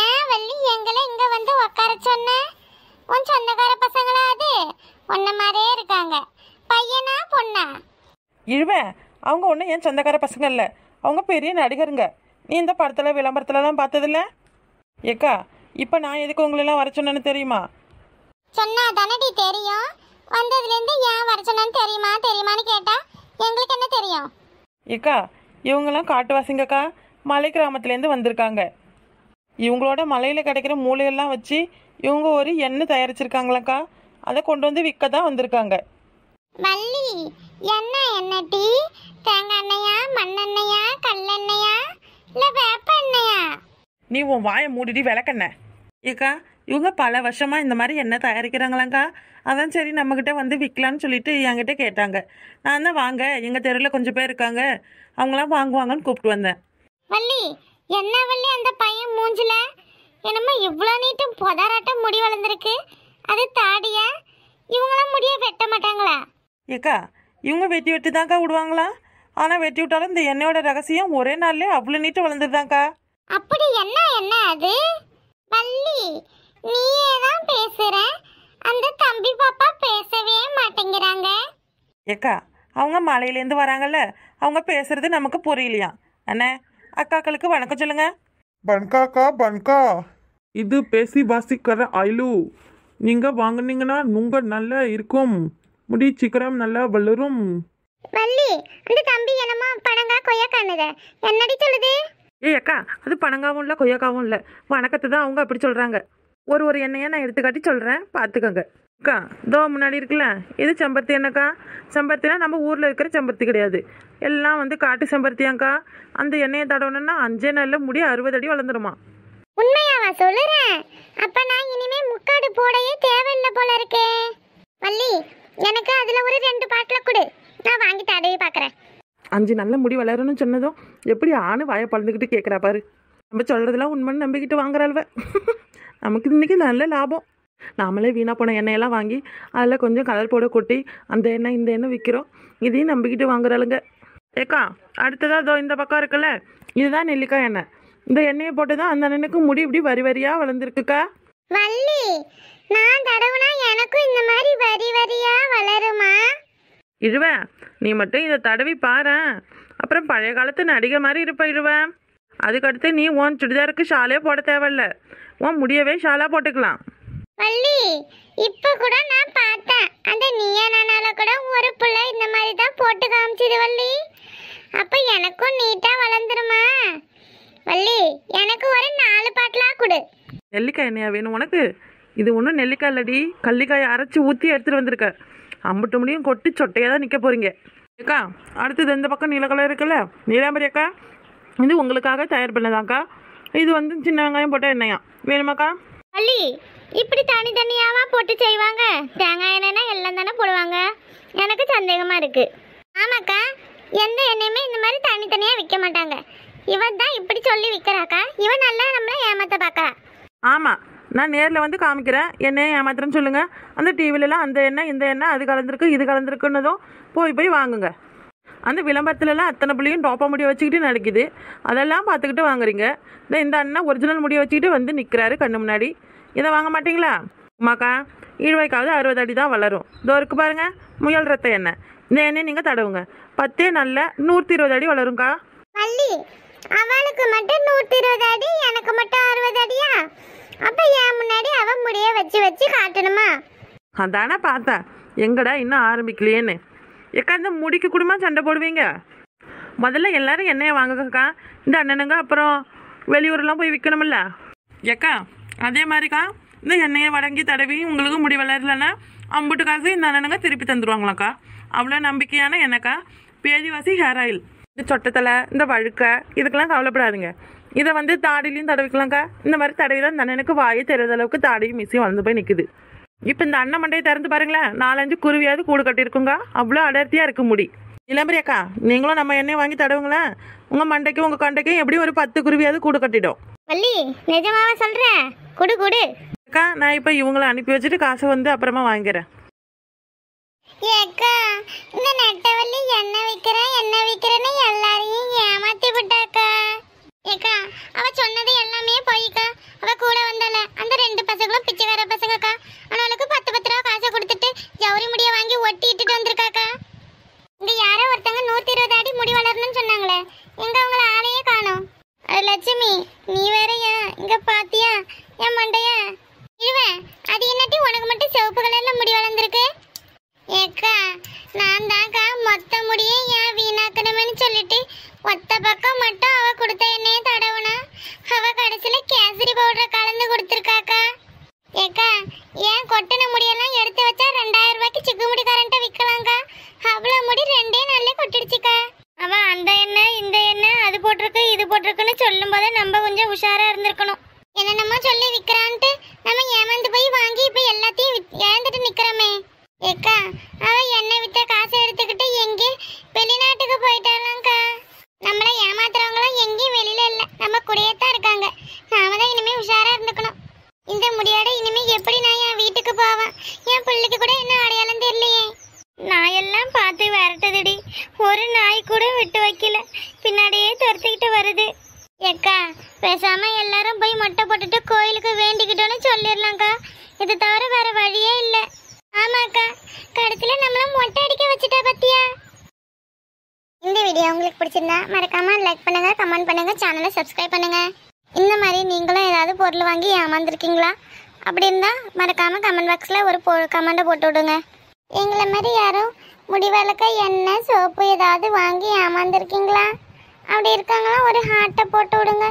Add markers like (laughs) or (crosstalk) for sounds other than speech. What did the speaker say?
ஏன் வள்ளி எங்களை இங்க வந்து உட்கார சொன்ன உன் சொந்தக்கார பசங்களா அது உன்ன மாதிரியே இருக்காங்க பையனா பொண்ணா இழுவன் அவங்க ஒன்றும் என் சொந்தக்கார பசங்க இல்லை அவங்க பெரிய நடிகருங்க நீ இந்த படத்தில் விளம்பரத்துலலாம் பார்த்ததில்ல ஏக்கா இப்போ நான் எதுக்கு உங்களெல்லாம் வர சொன்னேன்னு தெரியுமா சொன்னா தானடி தெரியும் வந்ததுலேருந்து ஏன் வர சொன்னேன்னு தெரியுமா தெரியுமான்னு கேட்டா எங்களுக்கு என்ன தெரியும் ஏக்கா இவங்கெல்லாம் காட்டுவாசிங்கக்கா மலை கிராமத்துலேருந்து வந்திருக்காங்க இவங்களோட மலையில் கிடைக்கிற மூளையெல்லாம் வச்சு இவங்க ஒரு எண்ணெய் தயாரிச்சிருக்காங்களாக்கா அதை கொண்டு வந்து விற்க தான் வந்திருக்காங்க வள்ளி என்ன எண்ணெய் டீ தேங்காய் எண்ணெயா மண்ணெண்ணையா கல்லெண்ணையா இல்லை வேப்ப எண்ணெயா நீ உன் வாயை மூடிடி விளக்கண்ண ஏக்கா இவங்க பல வருஷமாக இந்த மாதிரி எண்ணெய் தயாரிக்கிறாங்களாங்கா அதான் சரி நம்மக்கிட்ட வந்து விற்கலான்னு சொல்லிட்டு என்கிட்ட கேட்டாங்க நான் தான் வாங்க எங்கள் தெருவில் கொஞ்சம் பேர் இருக்காங்க அவங்களாம் வாங்குவாங்கன்னு கூப்பிட்டு வந்தேன் வள்ளி என்ன வள்ளி அந்த பையன் மூஞ்சில என்னமோ இவ்வளோ நீட்டும் பொதாராட்டம் முடி வளர்ந்துருக்கு அது தாடியா இவங்களாம் முடிய வெட்ட மாட்டாங்களா ஏக்கா இவங்க வெட்டி வெட்டி தான்க்கா விடுவாங்களா ஆனால் வெட்டி விட்டாலும் இந்த எண்ணெயோட ரகசியம் ஒரே நாள்லேயே அவ்வளோ நீட்டு வளர்ந்துருதாங்க்கா அப்படி என்ன என்ன அது வள்ளி நீயே தான் பேசுற அந்த தம்பி பாப்பா பேசவே மாட்டேங்கிறாங்க ஏக்கா அவங்க மலையிலேருந்து வராங்கல்ல அவங்க பேசுறது நமக்கு புரியலையா அண்ணே அக்காக்களுக்கு வணக்கம் சொல்லுங்க பன்காக்கா பன்கா இது பேசி வாசிக்கிற ஆயிலு நீங்க வாங்கினீங்கன்னா நுங்க நல்லா இருக்கும் முடி சிக்கரம் நல்லா வளரும் வள்ளி அந்த தம்பி என்னமோ பணங்கா கொய்யாக்கானுத என்னடி சொல்லுது ஏய் அக்கா அது பனங்காவும் இல்லை கொய்யாக்காவும் இல்லை வணக்கத்தை தான் அவங்க அப்படி சொல்கிறாங்க ஒரு ஒரு எண்ணெயை நான் எடுத்துக்காட்டி சொல்கிறேன் பார்த்துக்கோங்க அக்கா தோ முன்னாடி இருக்குல்ல எது செம்பருத்தி என்னக்கா செம்பருத்தினா நம்ம ஊரில் இருக்கிற செம்பருத்தி கிடையாது எல்லாம் வந்து காட்டு செம்பருத்தியாங்க்கா அந்த எண்ணெயை தடவணும்னா அஞ்சே நாளில் முடி அறுபது அடி வளர்ந்துருமா உண்மையாவா சொல்லுறேன் அப்ப நான் இனிமே முக்காடு போடையே தேவையில்லை போல இருக்கே வள்ளி எனக்கு அதுல ஒரு ரெண்டு பாட்டில் கொடு நான் வாங்கி தடவி பார்க்குறேன் அஞ்சு நல்ல முடி வளரணும்னு சொன்னதும் எப்படி ஆணு வாயை பழந்துக்கிட்டு கேட்குறா பாரு நம்ம சொல்கிறதெல்லாம் உண்மைன்னு நம்பிக்கிட்டு வாங்குற வாங்குறாள்வ (laughs) நமக்கு இன்றைக்கி நல்ல லாபம் நாமளே வீணாக போன எண்ணெயெல்லாம் வாங்கி அதில் கொஞ்சம் கலர் போட கொட்டி அந்த எண்ணெய் இந்த எண்ணெய் விற்கிறோம் இதையும் நம்பிக்கிட்டு வாங்குறாளுங்க ஏக்கா அடுத்ததாக இதோ இந்த பக்கம் இருக்குல்ல இதுதான் நெல்லிக்காய் எண்ணெய் இந்த எண்ணெயை போட்டு தான் அந்த அண்ணனுக்கு முடி இப்படி வரி வரியாக வளர்ந்துருக்குக்கா வள்ளி நான் தடவுனா எனக்கும் இந்த மாதிரி வரி வரியா வளருமா இழுவேன் நீ மட்டும் இதை தடவி பாரு அப்புறம் பழைய காலத்து நடிகை மாதிரி இருப்ப இழுவேன் அதுக்கடுத்து நீ உன் சுடிதாருக்கு ஷாலே போட தேவையில்ல உன் முடியவே ஷாலாக போட்டுக்கலாம் வள்ளி இப்ப கூட நான் பார்த்தேன் அந்த நீயா கூட ஒரு பிள்ளை இந்த மாதிரி தான் போட்டு காமிச்சது வள்ளி அப்ப எனக்கும் நீட்டா வளர்ந்துருமா வள்ளி எனக்கு ஒரு நாலு பாட்டிலா கொடு நெல்லிக்காய் என்னையா வேணும் உனக்கு இது ஒன்றும் நெல்லிக்காய் இல்லடி கள்ளிக்காயை அரைச்சி ஊற்றி எடுத்துகிட்டு வந்திருக்க அம்பட்டு முடியும் கொட்டி சொட்டையாக தான் நிற்க போகிறீங்க அக்கா அடுத்தது இந்த பக்கம் நீலக்கலர் இருக்குல்ல நீலாம்பரி அக்கா இது உங்களுக்காக தயார் பண்ணதாக்கா இது வந்து சின்ன வெங்காயம் போட்டால் என்னையா வேணுமாக்கா இப்படி தனியாவா போட்டு செய்வாங்க தேங்காய் எண்ணெய் எல்லாம் தானே போடுவாங்க எனக்கு சந்தேகமா இருக்கு ஆமாக்கா எந்த எண்ணெயுமே இந்த மாதிரி தனித்தனியா விற்க மாட்டாங்க இவன் தான் இப்படி சொல்லி விற்கிறாக்கா இவன் நல்லா நம்மள ஏமாத்த பாக்கா ஆமா நான் நேரில் வந்து காமிக்கிறேன் எண்ணெய் ஏமாத்துறேன் சொல்லுங்க அந்த டிவிலலாம் அந்த எண்ணெய் இந்த எண்ணெய் அது கலந்துருக்கு இது கலந்துருக்குன்னதும் போய் போய் வாங்குங்க அந்த விளம்பரத்துலலாம் அத்தனை பிள்ளையும் டோப்பா முடிய வச்சுக்கிட்டு நடக்குது அதெல்லாம் பார்த்துக்கிட்டு வாங்குறீங்க இந்த அண்ணா ஒரிஜினல் முடிய வச்சுக்கிட்டு வந்து நிற்கிறாரு கண்ணு முன்னாடி இதை வாங்க மாட்டிங்களா அம்மாக்கா இருபதுக்காவது அறுபது அடி தான் வளரும் இருக்கு பாருங்கள் முயல் ரத்த எண்ணெய் இந்த எண்ணெய் நீங்கள் தடவுங்க பத்தே நல்ல நூற்றி இருபது அடி வளரும்க்கா வள்ளி அவளுக்கு மட்டும் நூற்றி இருபது அடி எனக்கு மட்டும் அறுபது அடியா அப்போ என் முன்னாடி அவன் முடிய வச்சு வச்சு காட்டணுமா அதான பார்த்தேன் எங்கடா இன்னும் ஆரம்பிக்கலையேன்னு எக்காந்து முடிக்கு கூடமா சண்டை போடுவீங்க முதல்ல எல்லாரும் எண்ணெயை வாங்கக்கா இந்த அண்ணனுங்க அப்புறம் வெளியூர்லாம் போய் விற்கணும்ல ஏக்கா அதே மாதிரிக்கா இந்த எண்ணெயை வடங்கி தடவி உங்களுக்கு முடி வளரலன்னா அம்புட்டு காசு இந்த அண்ணனுங்க திருப்பி தந்துடுவாங்களாக்கா அவ்வளோ நம்பிக்கையான எனக்கா பேதிவாசி ஹேர் ஆயில் இந்த சொட்டத்தலை இந்த வழுக்க இதுக்கெல்லாம் கவலைப்படாதுங்க இதை வந்து தாடிலையும் தடவிக்கலாம்க்கா இந்த மாதிரி தடவிலாம் இந்த அண்ணனுக்கு வாயை தெரியாத அளவுக்கு தாடியும் மிஸ்ஸையும் வளர்ந்து போய் நிற்குது இப்போ இந்த அண்ணன் மண்டையை திறந்து பாருங்களேன் நாலஞ்சு குருவியாவது கூடு கட்டியிருக்குங்க அவ்வளோ அடர்த்தியாக இருக்க முடி இளம்பரியக்கா நீங்களும் நம்ம எண்ணெய் வாங்கி தடவுங்களேன் உங்கள் மண்டைக்கும் உங்கள் கண்டைக்கும் எப்படியும் ஒரு பத்து குருவியாவது கூடு கட்டிடும் வள்ளி நிஜமாவா சொல்கிறேன் குடு குடு அக்கா நான் இப்போ இவங்கள அனுப்பி வச்சிட்டு காசு வந்து அப்புறமா வாங்குறேன் ஏக்கா இந்த நெட்டவள்ளி என்ன விற்கிறேன் என்ன விற்கிறேன்னு எல்லாரையும் ஏமாத்தி விட்டாக்கா ஏக்கா அவ சொன்னது எல்லாமே பொய்க்கா அவ கூட வந்தால அந்த ரெண்டு பசங்களும் பிச்சைக்கார பசங்கக்கா பவுடர் கலந்து கொடுத்துருக்காக்கா ஏக்கா ஏன் கொட்டின முடியெல்லாம் எடுத்து வச்சா ரெண்டாயிரம் ரூபாய்க்கு சிக்கு முடி கரண்ட்டை விற்கலாங்க்கா அவ்வளோ முடி ரெண்டே நாள்லயே கொட்டிடுச்சுக்கா அவன் அந்த எண்ணெய் இந்த எண்ணெய் அது போட்டிருக்கு இது போட்டிருக்குன்னு சொல்லும் போதே நம்ம கொஞ்சம் உஷாராக இருந்திருக்கணும் நான் எல்லாம் பார்த்து விரட்டுதுடி ஒரு நாய் கூட விட்டு வைக்கல பின்னாடியே துரத்திக்கிட்டு வருது ஏக்கா பேசாம எல்லாரும் போய் மொட்டை போட்டுட்டு கோயிலுக்கு வேண்டிக்கிட்டோன்னு சொல்லிடலாம்க்கா இது தவிர வேற வழியே இல்லை ஆமாக்கா கடைசியில் நம்மள மொட்டை அடிக்க வச்சுட்டா பத்தியா இந்த வீடியோ உங்களுக்கு பிடிச்சிருந்தா மறக்காம லைக் பண்ணுங்க கமெண்ட் பண்ணுங்க சேனலை சப்ஸ்கிரைப் பண்ணுங்க இந்த மாதிரி நீங்களும் ஏதாவது பொருள் வாங்கி ஏமாந்துருக்கீங்களா அப்படி இருந்தால் மறக்காமல் கமெண்ட் பாக்ஸில் ஒரு போ கமெண்ட்டை போட்டு விடுங்க எங்களை மாதிரி யாரும் முடிவளக்க எண்ணெய் சோப்பு ஏதாவது வாங்கி ஏமாந்துருக்கீங்களா அப்படி இருக்காங்களா ஒரு ஹார்ட்டை போட்டு விடுங்க